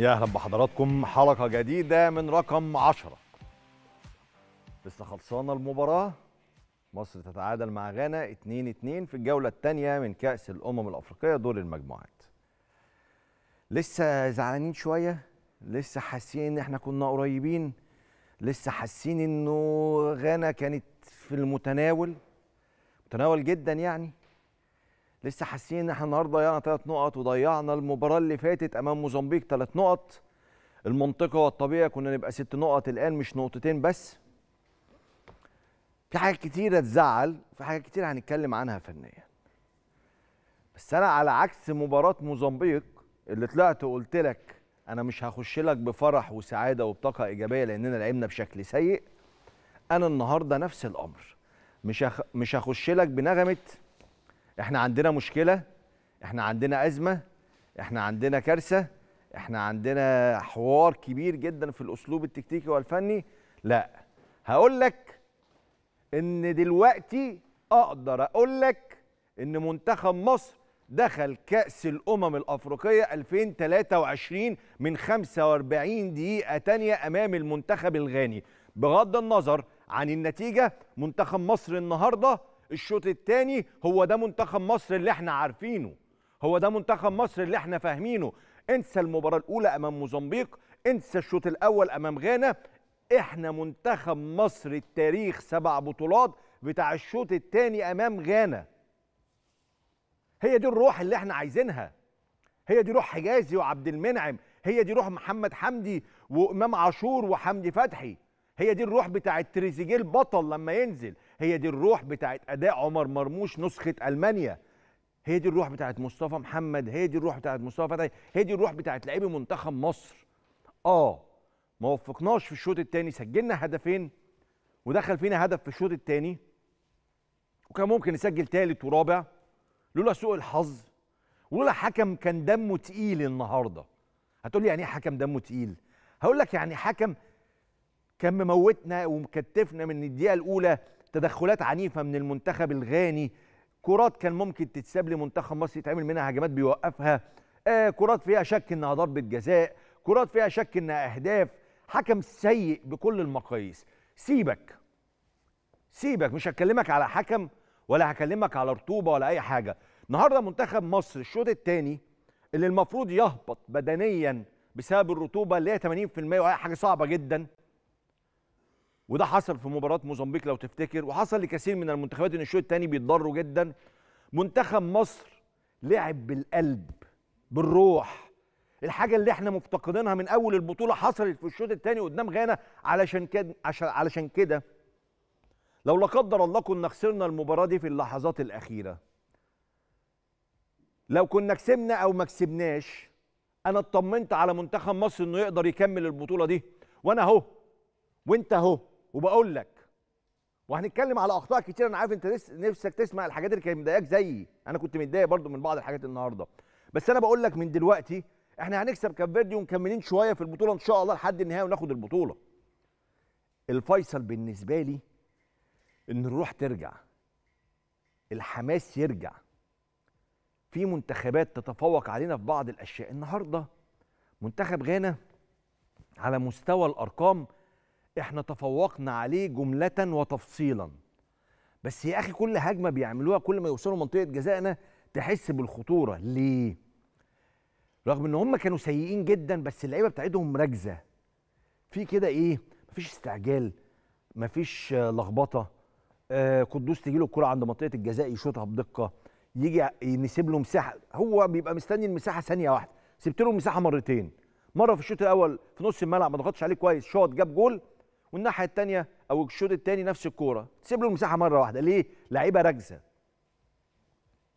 يا اهلا بحضراتكم حلقه جديده من رقم 10 لسه خلصانه المباراه مصر تتعادل مع غانا 2-2 في الجوله الثانيه من كاس الامم الافريقيه دور المجموعات لسه زعلانين شويه لسه حاسين ان احنا كنا قريبين لسه حاسين انه غانا كانت في المتناول متناول جدا يعني لسه حاسين ان احنا النهارده ضيعنا ثلاث نقط وضيعنا المباراه اللي فاتت امام موزمبيق ثلاث نقط المنطقه والطبيعه كنا نبقى ست نقط الان مش نقطتين بس في حاجات كتيره تزعل في حاجات كتير هنتكلم عنها فنيا بس انا على عكس مباراه موزمبيق اللي طلعت وقلت لك انا مش هخش لك بفرح وسعاده وبطاقه ايجابيه لاننا لعبنا بشكل سيء انا النهارده نفس الامر مش مش هخش لك بنغمه احنا عندنا مشكله احنا عندنا ازمه احنا عندنا كارثه احنا عندنا حوار كبير جدا في الاسلوب التكتيكي والفني لا هقول لك ان دلوقتي اقدر اقول لك ان منتخب مصر دخل كأس الأمم الأفريقية 2023 من 45 دقيقة تانية أمام المنتخب الغاني بغض النظر عن النتيجة منتخب مصر النهاردة الشوط الثاني هو ده منتخب مصر اللي احنا عارفينه هو ده منتخب مصر اللي احنا فاهمينه انسى المباراة الأولى أمام موزمبيق انسى الشوط الأول أمام غانا احنا منتخب مصر التاريخ سبع بطولات بتاع الشوط الثاني أمام غانا هي دي الروح اللي احنا عايزينها هي دي روح حجازي وعبد المنعم هي دي روح محمد حمدي وإمام عاشور وحمدي فتحي هي دي الروح بتاعت تريزيجيه البطل لما ينزل هي دي الروح بتاعت اداء عمر مرموش نسخه المانيا هي دي الروح بتاعت مصطفى محمد هي دي الروح بتاعت مصطفى فتحي هي دي الروح بتاعت لعيبه منتخب مصر اه ما وفقناش في الشوط الثاني سجلنا هدفين ودخل فينا هدف في الشوط الثاني وكان ممكن نسجل ثالث ورابع لولا سوء الحظ ولولا حكم كان دمه تقيل النهارده هتقول لي يعني ايه حكم دمه تقيل هقول لك يعني حكم كان مموتنا ومكتفنا من الدقيقه الاولى تدخلات عنيفه من المنتخب الغاني كرات كان ممكن تتساب لمنتخب مصر يتعمل منها هجمات بيوقفها آه كرات فيها شك انها ضربه جزاء كرات فيها شك انها اهداف حكم سيء بكل المقاييس سيبك سيبك مش هكلمك على حكم ولا هكلمك على رطوبه ولا اي حاجه النهارده منتخب مصر الشوط الثاني اللي المفروض يهبط بدنيا بسبب الرطوبه اللي هي 80% وهي حاجه صعبه جدا وده حصل في مباراه موزمبيق لو تفتكر وحصل لكثير من المنتخبات ان الشوط الثاني بيتضروا جدا منتخب مصر لعب بالقلب بالروح الحاجه اللي احنا مفتقدينها من اول البطوله حصلت في الشوط الثاني قدام غانا علشان كده علشان كده لو لا قدر الله كنا خسرنا المباراه دي في اللحظات الاخيره لو كنا كسبنا او ما كسبناش انا اطمنت على منتخب مصر انه يقدر يكمل البطوله دي وانا اهو وانت اهو وبقول لك وهنتكلم على اخطاء كتير انا عارف انت نفسك تسمع الحاجات اللي كانت مضايقاك زيي انا كنت متضايق برضو من بعض الحاجات النهارده بس انا بقول لك من دلوقتي احنا هنكسب كاب فيردي ومكملين شويه في البطوله ان شاء الله لحد النهايه وناخد البطوله الفيصل بالنسبه لي ان الروح ترجع الحماس يرجع في منتخبات تتفوق علينا في بعض الاشياء النهارده منتخب غانا على مستوى الارقام احنا تفوقنا عليه جملة وتفصيلا بس يا اخي كل هجمة بيعملوها كل ما يوصلوا منطقة جزائنا تحس بالخطورة ليه؟ رغم ان هم كانوا سيئين جدا بس اللعيبة بتاعتهم راكزة في كده ايه؟ مفيش استعجال مفيش لخبطة آه قدوس تجيله الكرة عند منطقة الجزاء يشوطها بدقة يجي نسيب له مساحة هو بيبقى مستني المساحة ثانية واحدة سبت له المساحة مرتين مرة في الشوط الأول في نص الملعب ما ضغطش عليه كويس شوط جاب جول والناحيه الثانيه او الشوط الثاني نفس الكوره تسيب له المساحه مره واحده ليه لعيبه راكزه